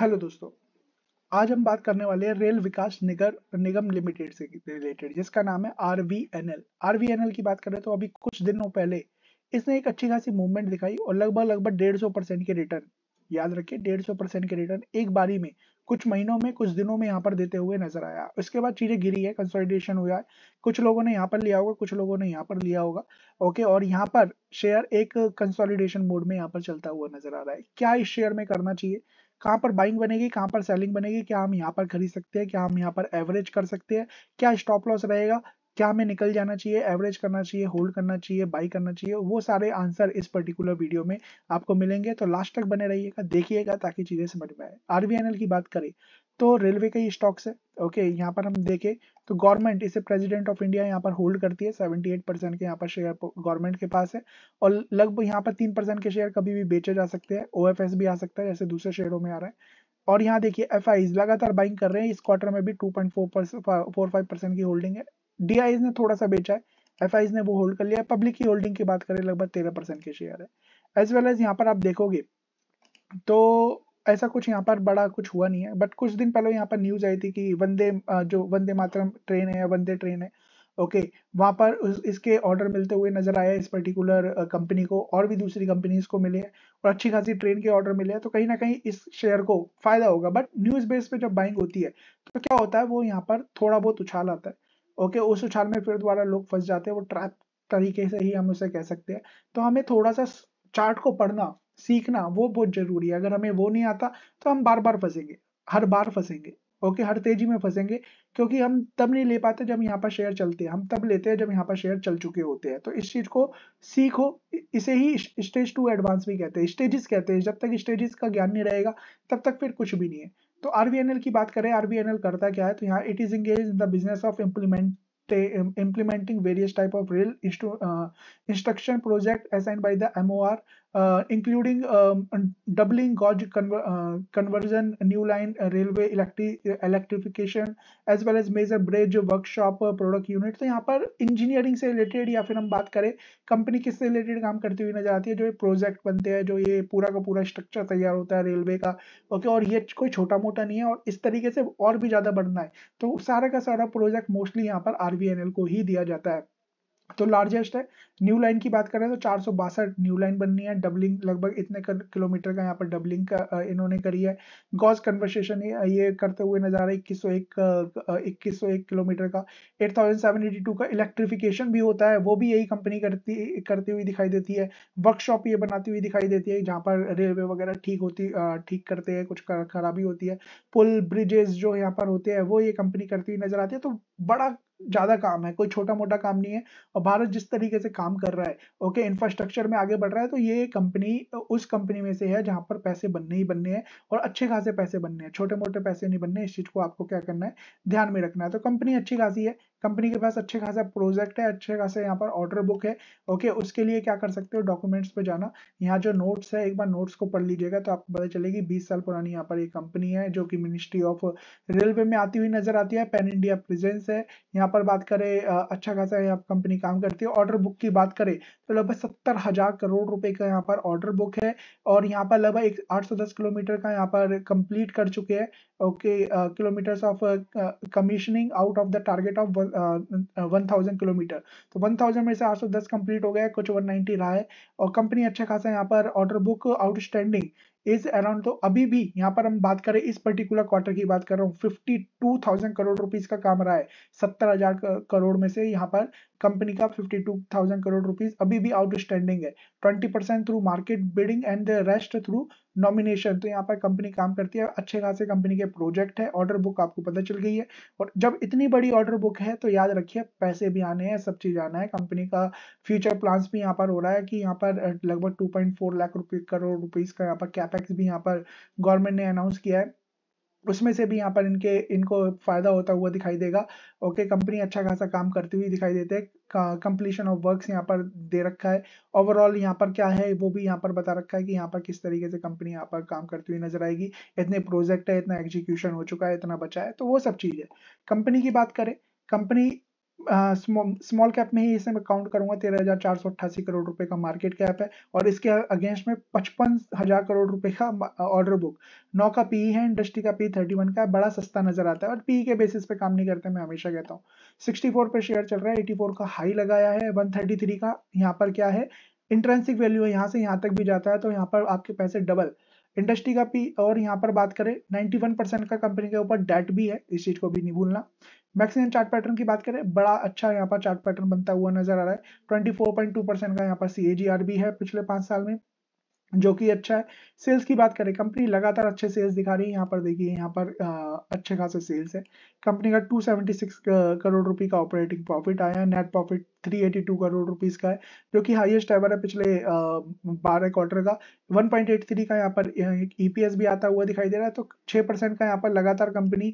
Hello दोस्तों आज हम बात करने वाले हैं रेल विकास निगर निगम लिमिटेड से रिलेटेड जिसका नाम है आरवीएनएल आरवीएनएल की बात करें तो अभी कुछ दिनों पहले इसने एक अच्छी खासी मूवमेंट दिखाई और लगभग लगभग डेढ़ सौ परसेंट के रिटर्न याद रखिए डेढ़ सौ परसेंट के रिटर्न एक बारी में कुछ महीनों में कुछ दिनों में यहाँ पर देते हुए नजर आया उसके बाद चीजें गिरी है कंसोलिडेशन हुआ है कुछ लोगों ने यहाँ पर लिया होगा कुछ लोगों ने यहाँ पर लिया होगा ओके और यहाँ पर शेयर एक कंसोलिडेशन मोड में यहाँ पर चलता हुआ नजर आ रहा है क्या इस शेयर में करना चाहिए कहाँ पर बाइंग बनेगी कहाँ पर सेलिंग बनेगी क्या हम यहाँ पर खरीद सकते हैं क्या हम यहाँ पर एवरेज कर सकते हैं क्या स्टॉप लॉस रहेगा क्या हमें निकल जाना चाहिए एवरेज करना चाहिए होल्ड करना चाहिए बाई करना चाहिए वो सारे आंसर इस पर्टिकुलर वीडियो में आपको मिलेंगे तो लास्ट तक बने रहिएगा देखिएगा ताकि चीजें समझ में आए आरबीएनएल की बात करें तो रेलवे का ही स्टॉक्स है ओके okay, यहाँ पर हम देखें तो गवर्नमेंट इसे प्रेसिडेंट ऑफ इंडिया यहाँ पर होल्ड करती है 78 परसेंट के यहाँ पर शेयर गवर्नमेंट के पास है और लगभग यहाँ पर तीन परसेंट के शेयर कभी भी बेचे जा सकते हैं ओ भी आ सकता है जैसे दूसरे शेयरों में आ रहे हैं और यहाँ देखिए एफ लगातार बाइंग कर रहे हैं इस क्वार्टर में भी टू पॉइंट की होल्डिंग है डी ने थोड़ा सा बेचा है एफ ने वो होल्ड कर लिया है पब्लिक की होल्डिंग की बात करें लगभग तेरह परसेंट के शेयर है एज वेल एज यहाँ पर आप देखोगे तो ऐसा कुछ यहाँ पर बड़ा कुछ हुआ नहीं है बट कुछ दिन पहले यहाँ पर न्यूज आई थी कि वंदे जो वंदे मातरम ट्रेन है वंदे ट्रेन है ओके वहाँ पर उस, इसके ऑर्डर मिलते हुए नजर आया इस पर्टिकुलर कंपनी को और भी दूसरी कंपनीज को मिले और अच्छी खासी ट्रेन के ऑर्डर मिले तो कहीं ना कहीं इस शेयर को फायदा होगा बट न्यूज बेस पे जब बाइंग होती है तो क्या होता है वो यहाँ पर थोड़ा बहुत उछाल आता है ओके उस उछाल में फिर दोबारा लोग फंस जाते हैं वो ट्रैप तरीके से ही हम उसे कह सकते हैं तो हमें थोड़ा सा चार्ट को पढ़ना सीखना वो बहुत जरूरी है अगर हमें वो नहीं आता तो हम बार बार फंसेंगे हर बार फंसेंगे ओके हर तेजी में फंसेंगे क्योंकि हम तब नहीं ले पाते जब यहाँ पर शेयर चलते हैं हम तब लेते हैं जब यहाँ पर शेयर चल चुके होते हैं तो इस चीज को सीखो इसे ही स्टेज टू एडवांस भी कहते हैं स्टेजेस कहते हैं जब तक स्टेजेस का ज्ञान नहीं रहेगा तब तक फिर कुछ भी नहीं है तो आरबीएनएल की बात करें आरबीएनएल करता क्या है तो यहाँ it is engage in the business of implement implementing various type of real instruction project instruction project assigned by the MOR uh, including um, doubling gauge conver uh, conversion, new line uh, railway electri uh, electrification, as well as major bridge workshop product unit. तो यहाँ पर engineering से related या फिर हम बात करें company किससे रिलेटेड काम करती हुई नजर आती है जो ये प्रोजेक्ट बनते हैं जो ये पूरा का पूरा स्ट्रक्चर तैयार होता है रेलवे का ओके और ये कोई छोटा मोटा नहीं है और इस तरीके से और भी ज़्यादा बढ़ना है तो सारा का सारा प्रोजेक्ट मोस्टली यहाँ पर आर को ही दिया जाता है तो लार्जेस्ट है न्यू लाइन की बात करें तो चार न्यू लाइन बननी है डबलिंग लगभग इतने किलोमीटर का यहाँ पर डबलिंग का इन्होंने करी है गॉज कन्वर्सेशन ये करते हुए नजर आ रहा है इक्कीस सौ एक किलोमीटर का 8782 का इलेक्ट्रिफिकेशन भी होता है वो भी यही कंपनी करती करती हुई दिखाई देती है वर्कशॉप ये बनाती हुई दिखाई देती है जहाँ पर रेलवे वगैरह ठीक होती ठीक करते हैं कुछ खराबी होती है पुल ब्रिजेस जो यहाँ पर होते हैं वो ये कंपनी करती हुई नजर आती है तो बड़ा ज्यादा काम है कोई छोटा मोटा काम नहीं है और भारत जिस तरीके से काम कर रहा है ओके इंफ्रास्ट्रक्चर में आगे बढ़ रहा है तो ये कंपनी उस कंपनी में से है जहां पर पैसे बनने ही बनने हैं और अच्छे खासे पैसे बनने हैं छोटे मोटे पैसे नहीं बनने इस चीज को आपको क्या करना है ध्यान में रखना है तो कंपनी अच्छी खासी है कंपनी के पास अच्छे खासा प्रोजेक्ट है अच्छे खासे यहाँ पर ऑर्डर बुक है ओके उसके लिए क्या कर सकते हो डॉक्यूमेंट्स पे जाना यहाँ जो नोट्स है एक बार नोट्स को पढ़ लीजिएगा तो आपको पता चलेगी बीस साल पुरानी यहाँ पर ये कंपनी है जो कि मिनिस्ट्री ऑफ रेलवे में आती हुई नजर आती है पैन इंडिया प्रेजेंस है यहाँ पर बात करें अच्छा खासा यहाँ कंपनी काम करती है ऑर्डर बुक की बात करें तो लगभग सत्तर हजार करोड़ रुपए का यहाँ पर ऑर्डर बुक है और यहाँ पर लगभग एक आठ सौ दस किलोमीटर का यहाँ पर कंप्लीट कर चुके हैं okay kilometres of commissioning out of the target of 1000 kilometre तो 1000 में से 810 कंप्लीट हो गया कुछ ओवर 90 रहा है और कंपनी अच्छा खासा यहाँ पर order book outstanding is around तो अभी भी यहाँ पर हम बात करें इस पर्टिकुलर क्वार्टर की बात कर रहा हूँ fifty two thousand crore rupees का काम रहा है सत्तर हजार करोड़ में से यहाँ पर कंपनी का fifty two thousand crore rupees अभी भी आउटस्टैंडिंग है twenty percent through market building and rest through nomination तो यहाँ पर कंपनी काम करती है अच्छे खासे कंपनी के प्रोजेक्ट है ऑर्डर बुक आपको पता चल गई है और जब इतनी बड़ी ऑर्डर बुक है तो याद रखिए पैसे भी आने हैं सब चीज आना है कंपनी का फ्यूचर प्लान्स भी यहाँ पर हो रहा है कि यहाँ पर लगभग टू लाख रुपये करोड़ रुपीज का यहाँ पर कैपेक्स भी यहाँ पर गवर्नमेंट ने अनाउंस किया है उसमें से भी यहाँ पर इनके इनको फायदा होता हुआ दिखाई देगा ओके कंपनी अच्छा खासा काम करती हुई दिखाई देते हैं कंप्लीशन ऑफ वर्क्स यहाँ पर दे रखा है ओवरऑल यहाँ पर क्या है वो भी यहाँ पर बता रखा है कि यहाँ पर किस तरीके से कंपनी यहाँ पर काम करती हुई नजर आएगी इतने प्रोजेक्ट है इतना एग्जीक्यूशन हो चुका है इतना बचा है तो वो सब चीज़ है कंपनी की बात करें कंपनी स्मॉल कैप में ही इसे मैं काउंट करूंगा तेरह हजार चार सौ अट्ठासी करोड़ रुपए का मार्केट कैप है और इसके अगेंस्ट में पचपन हजार करोड़ रुपए का ऑर्डर बुक नौ का पी है इंडस्ट्री का पी थर्टी वन का है बड़ा सस्ता नजर आता है और पी के बेसिस पे काम नहीं करते मैं हमेशा कहता हूँ सिक्सटी फोर पे शेयर चल रहा है एटी फोर का हाई लगाया है वन थर्टी थ्री का यहाँ पर क्या है इंट्रेंसिक वैल्यू है यहाँ से यहाँ तक भी जाता है तो यहाँ पर आपके पैसे डबल इंडस्ट्री का पी और यहाँ पर बात करें 91 परसेंट का कंपनी के ऊपर डेट भी है इस चीज को भी नहीं भूलना मैक्सिमम चार्ट पैटर्न की बात करें बड़ा अच्छा यहाँ पर चार्ट पैटर्न बनता हुआ नजर आ रहा है 24.2 परसेंट का यहाँ पर सी भी है पिछले पांच साल में जो कि अच्छा है सेल्स की बात करें कंपनी लगातार अच्छे सेल्स दिखा रही है यहाँ पर देखिए यहाँ पर आ, अच्छे खासे सेल्स है कंपनी का 276 करोड़ रुपए का ऑपरेटिंग प्रॉफिट आया है नेट प्रॉफिट 382 करोड़ रुपीस का है जो कि हाईएस्ट एवर है पिछले बारह क्वार्टर का 1.83 का यहाँ पर ईपीएस e भी आता हुआ दिखाई दे रहा है तो 6 परसेंट का यहाँ पर लगातार कंपनी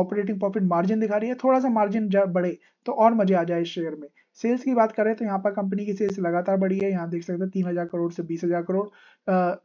ऑपरेटिंग प्रॉफिट मार्जिन दिखा रही है थोड़ा सा मार्जिन बढ़े तो और मजे आ जाए इस शेयर में सेल्स की बात करें तो यहाँ पर कंपनी की सेल्स लगातार बढ़ी है यहाँ देख सकते हैं तीन हजार करोड़ से बीस हजार करोड़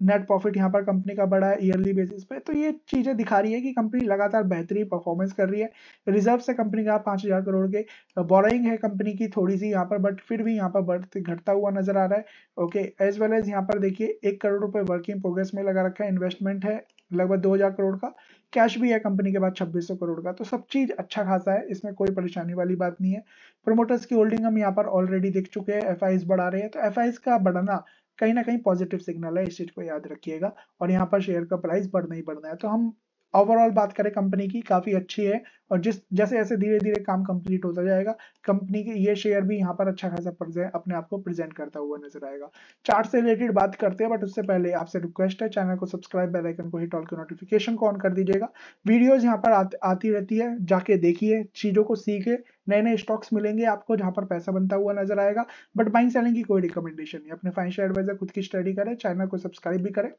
नेट प्रॉफिट यहाँ पर कंपनी का बढ़ा है ईयरली बेसिस पे तो ये चीजें दिखा रही है कि कंपनी लगातार बेहतरीन परफॉर्मेंस कर रही है रिजर्व से कंपनी का पाँच हजार करोड़ के बोरिंग है कंपनी की थोड़ी सी यहाँ पर बट फिर भी यहाँ पर बढ़ते घटता हुआ नजर आ रहा है ओके एज वेल एज यहाँ पर देखिए एक करोड़ रुपए वर्किंग प्रोग्रेस में लगा रखा है इन्वेस्टमेंट है लगभग 2000 करोड़ का कैश भी है कंपनी के पास सौ करोड़ का तो सब चीज अच्छा खासा है इसमें कोई परेशानी वाली बात नहीं है प्रमोटर्स की होल्डिंग हम यहाँ पर ऑलरेडी देख चुके हैं एफ बढ़ा रहे हैं तो एफ का बढ़ना कहीं ना कहीं पॉजिटिव सिग्नल है इस चीज को याद रखिएगा और यहाँ पर शेयर का प्राइस बढ़ना ही बढ़ना है तो हम ओवरऑल बात करें कंपनी की काफ़ी अच्छी है और जिस जैसे जैसे धीरे धीरे काम कंप्लीट होता जाएगा कंपनी के ये शेयर भी यहाँ पर अच्छा खासा अपने आप को प्रेजेंट करता हुआ नजर आएगा चार्ट से रिलेटेड बात करते हैं बट उससे पहले आपसे रिक्वेस्ट है चैनल को सब्सक्राइब बेल आइकन को हिट ऑल के नोटिफिकेशन को ऑन कर दीजिएगा वीडियोज यहाँ पर आत, आती रहती है जाके देखिए चीज़ों को सीखे नए नए स्टॉक्स मिलेंगे आपको जहाँ पर पैसा बनता हुआ नजर आएगा बट बाइंग सेलिंग की कोई रिकमेंडेशन नहीं अपने फाइनेंशियल एडवाइजर खुद की स्टडी करें चैनल को सब्सक्राइब भी करें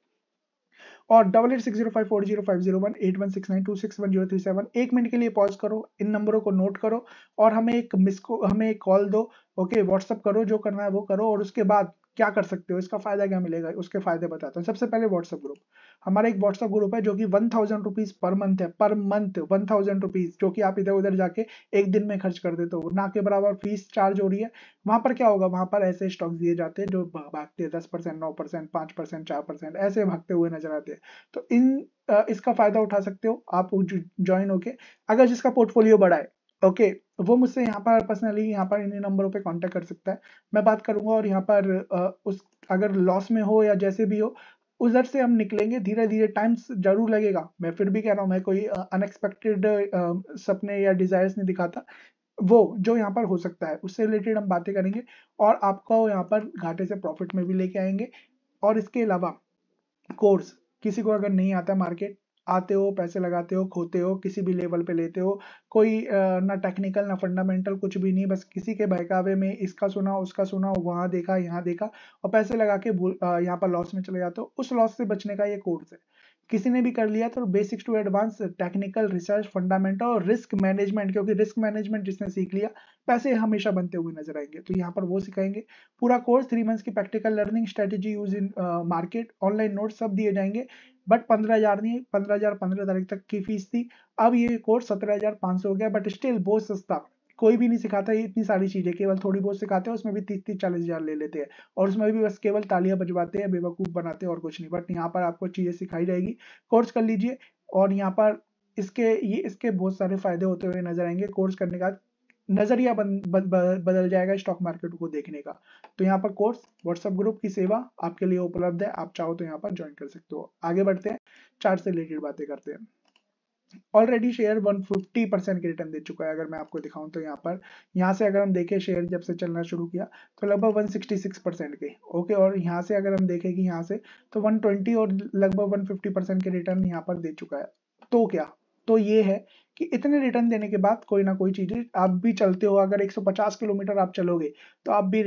और double eight six zero five four zero five zero one eight one six nine two six one zero three seven एक मिनट के लिए पॉज करो इन नंबरों को नोट करो और हमें एक मिस को हमें एक कॉल दो ओके व्हाट्सअप करो जो करना है वो करो और उसके बाद क्या कर सकते हो इसका फायदा क्या मिलेगा उसके फायदे बताता हूँ सबसे पहले व्हाट्सएप ग्रुप हमारा एक व्हाट्सएप ग्रुप है जो कि one thousand rupees per month है per month one thousand rupees जो कि आप इधर उधर जाके एक दिन में खर्च कर देते हो ना के बराबर फीस चार्ज हो रही है वहां पर क्या होगा वहां पर ऐसे स्टॉक दिए जाते हैं जो भागते हैं दस परसेंट नौ परसेंट पांच परसेंट चार परसेंट ऐसे भागते हुए नजर आते हैं तो इन इसका फायदा उठा सकते हो आप ज्वाइन होके अगर जिसका पोर्टफोलियो बढ़ाए ओके okay, तो वो मुझसे यहाँ पर पर्सनली यहाँ पर इन्हीं नंबरों पे कांटेक्ट कर सकता है मैं बात करूँगा और यहाँ पर उस अगर लॉस में हो या जैसे भी हो उधर से हम निकलेंगे धीरे धीरे टाइम जरूर लगेगा मैं फिर भी कह रहा हूँ मैं कोई अनएक्सपेक्टेड सपने या डिजायर्स नहीं दिखाता वो जो यहाँ पर हो सकता है उससे रिलेटेड हम बातें करेंगे और आपको यहाँ पर घाटे से प्रॉफिट में भी लेके आएंगे और इसके अलावा कोर्स किसी को अगर नहीं आता मार्केट आते हो पैसे लगाते हो खोते हो किसी भी लेवल पे लेते हो कोई ना टेक्निकल ना फंडामेंटल कुछ भी नहीं बस किसी के बहकावे में इसका सुना उसका सुना वहाँ देखा यहाँ देखा और पैसे लगा के यहाँ पर लॉस में चले जाते हो उस लॉस से बचने का ये कोर्स है किसी ने भी कर लिया तो basics to advance technical research fundamental और रिस्क मैनेजमेंट क्योंकि रिस्क मैनेजमेंट जिसने सीख लिया पैसे हमेशा बनते हुए नजर आएंगे तो यहाँ पर वो सिखाएंगे पूरा कोर्स थ्री मंथ्स की practical learning strategy use in market online note सब दिए जाएंगे बट पंद्रह हज़ार नहीं पंद्रह हज़ार पंद्रह तारीख तक की फीस थी अब ये कोर्स सत्रह हज़ार पांच सौ हो गया बट स्टिल बहुत सस्ता कोई भी नहीं सिखाता ये इतनी सारी चीजें केवल थोड़ी बहुत सिखाते हैं उसमें भी तीस तीस चालीस हजार ले लेते हैं और उसमें भी बस केवल तालियां बजवाते हैं बेवकूफ बनाते हैं और कुछ नहीं बट यहाँ पर आपको चीजें सिखाई जाएगी कोर्स कर लीजिए और यहाँ पर इसके ये इसके बहुत सारे फायदे होते हुए नजर आएंगे कोर्स करने का नजरिया बन, ब, ब, बदल जाएगा स्टॉक मार्केट को देखने का तो यहाँ पर कोर्स व्हाट्सएप ग्रुप की सेवा आपके लिए उपलब्ध है आप चाहो तो यहाँ पर ज्वाइन कर सकते हो आगे बढ़ते हैं चार्ट से रिलेटेड बातें करते हैं ऑलरेडी शेयर 150 परसेंट की रिटर्न दे चुका है अगर मैं आपको दिखाऊं तो यहाँ पर यहाँ से अगर हम देखें शेयर जब से चलना शुरू किया तो लगभग 166 परसेंट के ओके और यहाँ से अगर हम देखें कि यहाँ से तो 120 और लगभग 150 परसेंट के रिटर्न यहाँ पर दे चुका है तो क्या तो ये है कि इतने रिटर्न देने के बाद कोई ना कोई चीजें आप भी चलते हो अगर 150 किलोमीटर आप चलोगे तो आप भी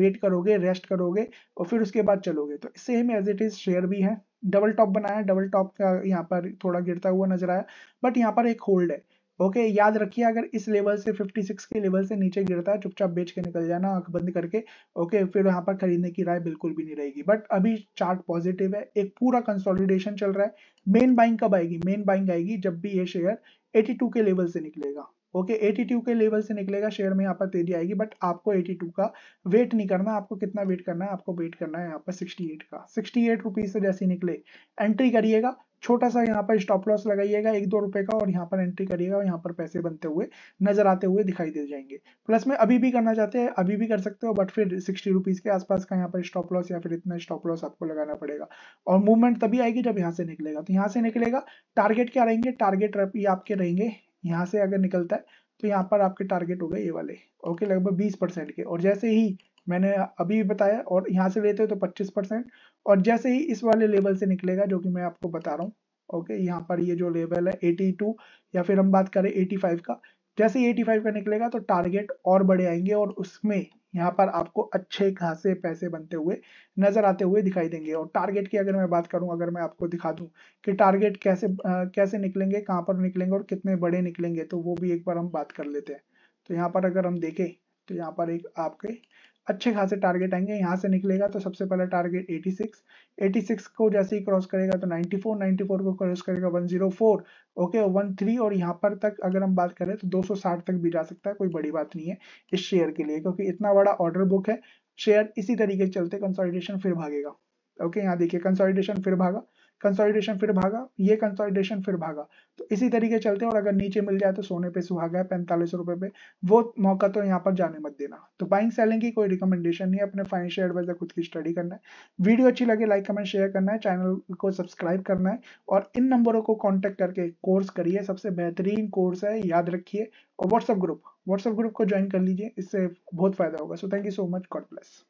वेट करोगे रेस्ट करोगे और फिर उसके बाद चलोगे तो same as it is share भी है डबल टॉप बनाया डबल टॉप का यहाँ पर थोड़ा गिरता हुआ नजर आया बट यहाँ पर एक होल्ड है ओके okay, याद रखिए अगर इस लेवल से 56 के लेवल से नीचे गिरता है चुपचाप बेच के निकल जाना आंख बंद करके ओके okay, फिर यहाँ पर खरीदने की राय बिल्कुल भी नहीं रहेगी बट अभी चार्ट पॉजिटिव है एक पूरा कंसोलिडेशन चल रहा है मेन बाइंग कब आएगी मेन बाइंग आएगी जब भी ये शेयर 82 के लेवल से निकलेगा ओके okay, 82 के लेवल से निकलेगा शेयर में यहाँ पर तेजी आएगी बट आपको 82 का वेट नहीं करना आपको कितना वेट करना है आपको वेट करना है यहाँ पर 68 का 68 से जैसे निकले एंट्री करिएगा छोटा सा यहाँ पर स्टॉप लॉस लगाइएगा एक दो रुपए का और यहाँ पर एंट्री करिएगा और यहाँ पर पैसे बनते हुए नजर आते हुए दिखाई दे जाएंगे प्लस में अभी भी करना चाहते हैं अभी भी कर सकते हो बट फिर सिक्सटी रुपीज के आसपास का यहाँ पर स्टॉप लॉस या फिर इतना स्टॉप लॉस आपको लगाना पड़ेगा और मूवमेंट तभी आएगी जब यहाँ से निकलेगा तो यहाँ से निकलेगा टारगेट क्या रहेंगे टारगेट आपके रहेंगे यहाँ से अगर निकलता है तो यहाँ पर आपके टारगेट हो गए ये वाले ओके लगभग बीस परसेंट के और जैसे ही मैंने अभी भी बताया और यहाँ से लेते हो तो पच्चीस परसेंट और जैसे ही इस वाले लेवल से निकलेगा जो कि मैं आपको बता रहा हूँ ओके यहाँ पर ये जो लेवल है 82 या फिर हम बात करें 85 का जैसे ही 85 का निकलेगा तो टारगेट और बड़े आएंगे और उसमें यहाँ पर आपको अच्छे खासे पैसे बनते हुए नजर आते हुए दिखाई देंगे और टारगेट की अगर मैं बात करूँ अगर मैं आपको दिखा दूँ कि टारगेट कैसे आ, कैसे निकलेंगे कहाँ पर निकलेंगे और कितने बड़े निकलेंगे तो वो भी एक बार हम बात कर लेते हैं तो यहाँ पर अगर हम देखें तो यहाँ पर एक आपके अच्छे खासे टारगेट आएंगे यहाँ से निकलेगा तो सबसे पहला टारगेट 86 86 को जैसे ही क्रॉस करेगा तो 94 94 को क्रॉस करेगा 104 ओके 13 और यहाँ पर तक अगर हम बात करें तो 260 तक भी जा सकता है कोई बड़ी बात नहीं है इस शेयर के लिए क्योंकि इतना बड़ा ऑर्डर बुक है शेयर इसी तरीके चलते कंसोलिडेशन फिर भागेगा ओके यहाँ देखिए कंसोलिडेशन फिर भागा कंसोलिडेशन फिर भागा ये कंसोलिडेशन फिर भागा तो इसी तरीके चलते और अगर नीचे मिल जाए तो सोने पे सुहागा है पैंतालीस रुपए पे वो मौका तो यहाँ पर जाने मत देना तो बाइंग सेलिंग की कोई रिकमेंडेशन नहीं अपने फाइनेंशियल एडवाइजर खुद की स्टडी करना है वीडियो अच्छी लगे लाइक कमेंट शेयर करना है चैनल को सब्सक्राइब करना है और इन नंबरों को कॉन्टेक्ट करके कोर्स करिए सबसे बेहतरीन कोर्स है याद रखिए और व्हाट्सअप ग्रुप व्हाट्सअप ग्रुप को ज्वाइन कर लीजिए इससे बहुत फायदा होगा so thank you so much God bless